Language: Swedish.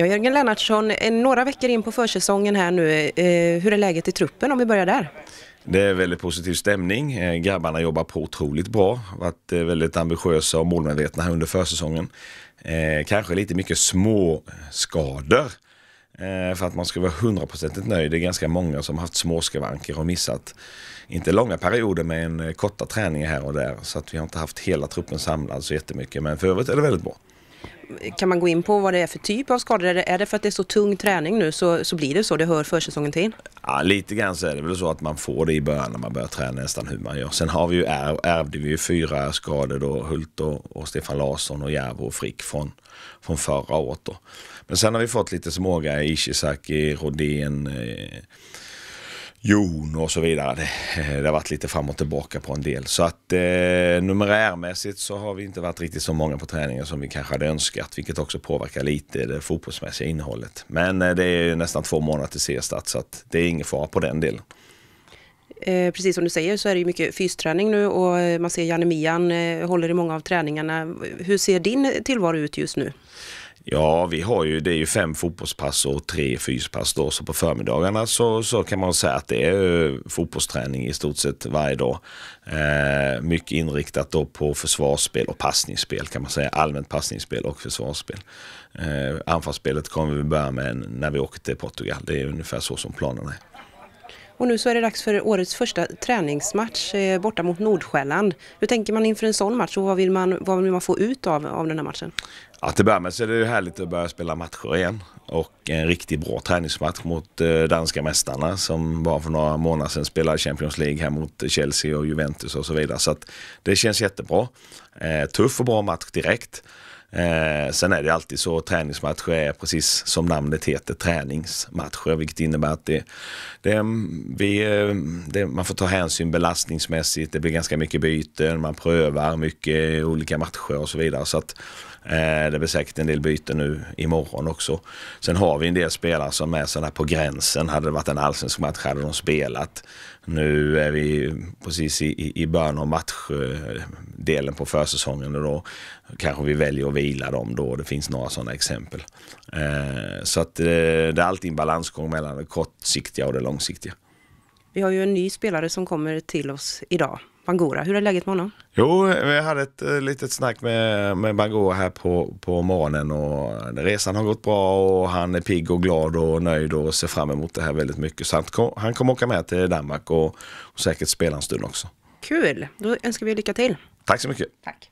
Ja, Jörgen Lennartsson, eh, några veckor in på försäsongen här nu, eh, hur är läget i truppen om vi börjar där? Det är väldigt positiv stämning. Eh, grabbarna jobbar på otroligt bra. Varit väldigt ambitiösa och målmedvetna här under försäsongen. Kanske lite mycket småskador för att man ska vara hundraprocentigt nöjd. Det är ganska många som haft småskavanker och missat, inte långa perioder men korta träningar här och där. Så att vi har inte haft hela truppen samlad så jättemycket. Men för övrigt är det väldigt bra kan man gå in på vad det är för typ av skador? Är det, är det för att det är så tung träning nu så, så blir det så? Det hör försäsongen till? Ja, lite grann så är det väl så att man får det i början när man börjar träna nästan hur man gör. Sen har vi ju är, ärvde vi ju fyra skador då, Hult och, och Stefan Larsson och Järvo och Frick från, från förra året då. Men sen har vi fått lite smågrejer, Ishizaki, Rodén, eh, Jon och så vidare. Det, det, har varit lite fram och tillbaka på en del. Så att eh, numerärmässigt så har vi inte varit riktigt så många på träningen som vi kanske hade önskat, vilket också påverkar lite det fotbollsmässiga innehållet. Men eh, det är nästan två månader till seriestart så att det är ingen fara på den delen. Eh, precis som du säger så är det ju mycket fysträning nu och eh, man ser Janne Mian eh, håller i många av träningarna. Hur ser din tillvaro ut just nu? Ja, vi har ju, det är ju fem fotbollspass och tre fyspass då, så på förmiddagarna så, så kan man säga att det är eh, fotbollsträning i stort sett varje dag. Eh, mycket inriktat då på försvarsspel och passningsspel kan man säga, allmänt passningsspel och försvarsspel. Eh, anfallsspelet kommer vi börja med när vi åker till Portugal, det är ungefär så som planen är. Och nu så är det dags för årets första träningsmatch eh, borta mot Nordsjälland. Hur tänker man inför en sån match och vad vill man, vad vill man få ut av, av den här matchen? Ja, till att börja med så är det ju härligt att börja spela matcher igen. Och en riktigt bra träningsmatch mot eh, danska mästarna som bara för några månader sedan spelade Champions League här mot Chelsea och Juventus och så vidare. Så det känns jättebra. Eh, tuff och bra match direkt. Eh, sen är det alltid så, träningsmatcher är precis som namnet heter, träningsmatcher, vilket innebär att det, det, vi, eh, det, man får ta hänsyn belastningsmässigt, det blir ganska mycket byten, man prövar mycket olika matcher och så vidare. Så att, eh, det blir säkert en del byten nu imorgon också. Sen har vi en del spelare som är sådana på gränsen. Hade det varit en allsvensk match hade de spelat. Nu är vi precis i, i början av matchdelen på försäsongen och då kanske vi väljer att blir illa då. Det finns några sådana exempel. Eh, så att eh, det är alltid en balansgång mellan det kortsiktiga och det långsiktiga. Vi har ju en ny spelare som kommer till oss idag. Bangora, hur är läget med honom? Jo, vi hade ett eh, litet snack med, med Bangora här på, på morgonen och resan har gått bra och han är pigg och glad och nöjd och ser fram emot det här väldigt mycket. Så han, han kommer åka med till Danmark och, och säkert spela en stund också. Kul, då önskar vi lycka till. Tack så mycket. Tack.